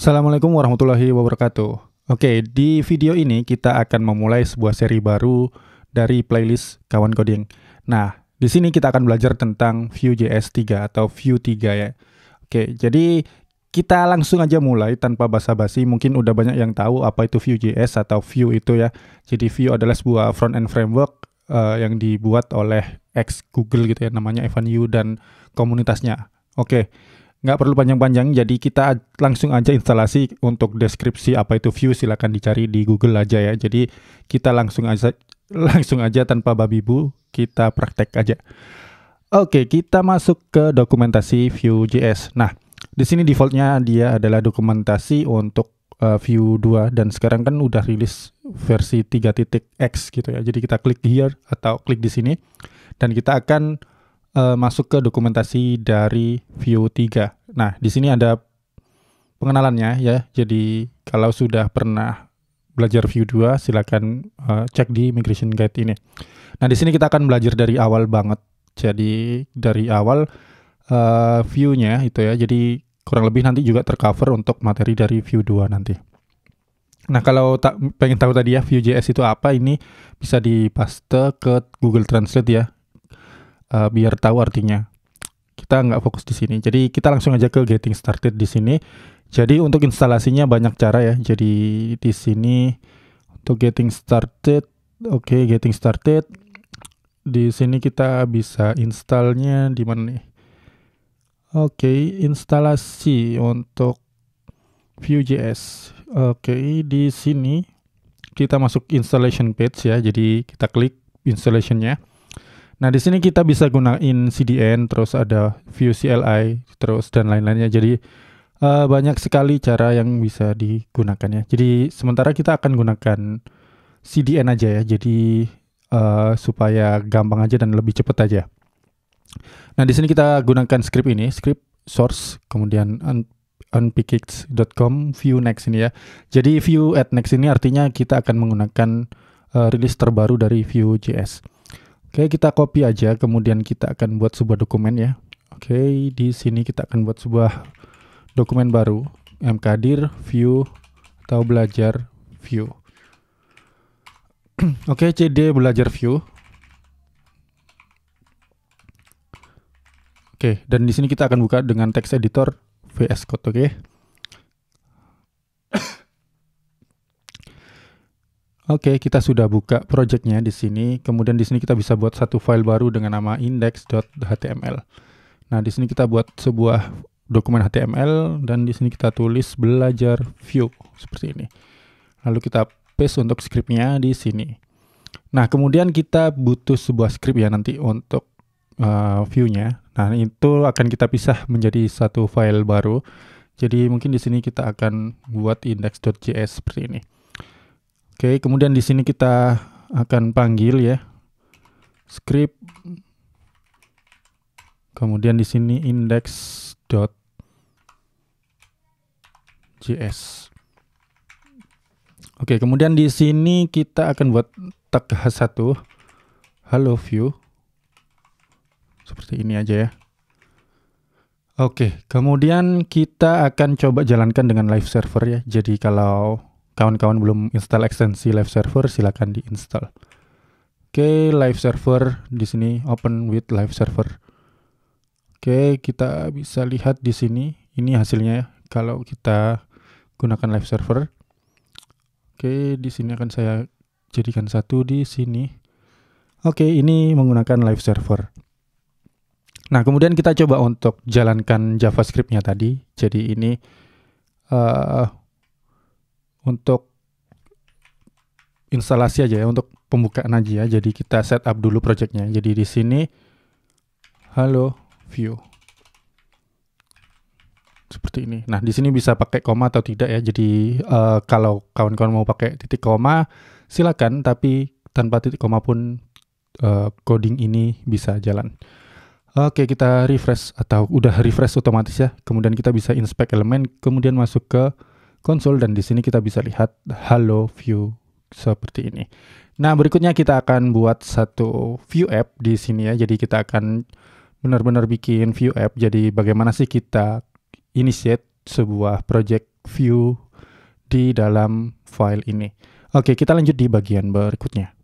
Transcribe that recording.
Assalamualaikum warahmatullahi wabarakatuh. Oke, di video ini kita akan memulai sebuah seri baru dari playlist Kawan Coding. Nah, di sini kita akan belajar tentang Vue.js 3 atau Vue 3 ya. Oke, jadi kita langsung aja mulai tanpa basa-basi. Mungkin udah banyak yang tahu apa itu Vue.js atau Vue itu ya. Jadi Vue adalah sebuah front-end framework uh, yang dibuat oleh ex Google gitu ya, namanya Evan Yu dan komunitasnya. Oke, nggak perlu panjang-panjang, jadi kita langsung aja instalasi untuk deskripsi apa itu view silahkan dicari di Google aja ya. Jadi kita langsung aja langsung aja tanpa babi bu, kita praktek aja. Oke, kita masuk ke dokumentasi Vue.js. Nah, di sini defaultnya dia adalah dokumentasi untuk uh, view 2 dan sekarang kan udah rilis versi 3.x gitu ya. Jadi kita klik here atau klik di sini dan kita akan uh, masuk ke dokumentasi dari view 3. Nah, di sini ada pengenalannya ya. Jadi kalau sudah pernah belajar view 2, silakan uh, cek di Migration Guide ini. Nah, di sini kita akan belajar dari awal banget. Jadi dari awal uh, view-nya itu ya. Jadi kurang lebih nanti juga tercover untuk materi dari view 2 nanti. Nah, kalau tak pengen tahu tadi ya Vue.js itu apa, ini bisa dipaste ke Google Translate ya uh, biar tahu artinya. Kita nggak fokus di sini. Jadi kita langsung aja ke getting started di sini. Jadi untuk instalasinya banyak cara ya. Jadi di sini untuk getting started, oke okay, getting started. Di sini kita bisa installnya di mana nih? Oke, okay, instalasi untuk Vue.js. Oke, okay, di sini kita masuk installation page ya. Jadi kita klik installationnya. Nah, di sini kita bisa gunain CDN, terus ada view CLI, terus dan lain-lainnya. Jadi uh, banyak sekali cara yang bisa digunakan ya. Jadi sementara kita akan gunakan CDN aja ya. Jadi uh, supaya gampang aja dan lebih cepat aja. Nah, di sini kita gunakan script ini, script source, kemudian un com view next ini ya. Jadi view at next ini artinya kita akan menggunakan uh, eh, rilis terbaru dari JS Oke, kita copy aja, kemudian kita akan buat sebuah dokumen ya. Oke, di sini kita akan buat sebuah dokumen baru, mkdir view atau belajar view. Oke, cd belajar view. Oke, dan di sini kita akan buka dengan text editor VS Code, oke? Oke, okay, kita sudah buka projectnya di sini. Kemudian di sini kita bisa buat satu file baru dengan nama index.html. Nah, di sini kita buat sebuah dokumen HTML dan di sini kita tulis belajar view seperti ini. Lalu kita paste untuk scriptnya di sini. Nah, kemudian kita butuh sebuah script ya nanti untuk uh, view-nya. Nah, itu akan kita pisah menjadi satu file baru. Jadi mungkin di sini kita akan buat index.js seperti ini. Oke, kemudian di sini kita akan panggil ya script kemudian di sini index dot js. Oke, kemudian di sini kita akan buat tag H1 hello view seperti ini aja ya. Oke, kemudian kita akan coba jalankan dengan live server ya. Jadi kalau kawan-kawan belum install ekstensi live server silakan diinstall. Oke, live server di sini open with live server. Oke, kita bisa lihat di sini ini hasilnya ya kalau kita gunakan live server. Oke, okay, di sini akan saya jadikan satu di sini. Oke, ini menggunakan live server. Nah, kemudian kita coba untuk jalankan JavaScriptnya tadi. Jadi ini uh, untuk instalasi aja ya untuk pembukaan aja ya. Jadi kita setup dulu projectnya. Jadi di sini halo view seperti ini. Nah di sini bisa pakai koma atau tidak ya. Jadi uh, kalau kawan-kawan mau pakai titik koma silakan, tapi tanpa titik koma pun uh, coding ini bisa jalan. Oke kita refresh atau udah refresh otomatis ya. Kemudian kita bisa inspect elemen, kemudian masuk ke konsol dan di sini kita bisa lihat Halo View seperti ini. Nah, berikutnya kita akan buat satu view app di sini ya. Jadi kita akan benar-benar bikin view app. Jadi bagaimana sih kita initiate sebuah project view di dalam file ini. Oke, kita lanjut di bagian berikutnya.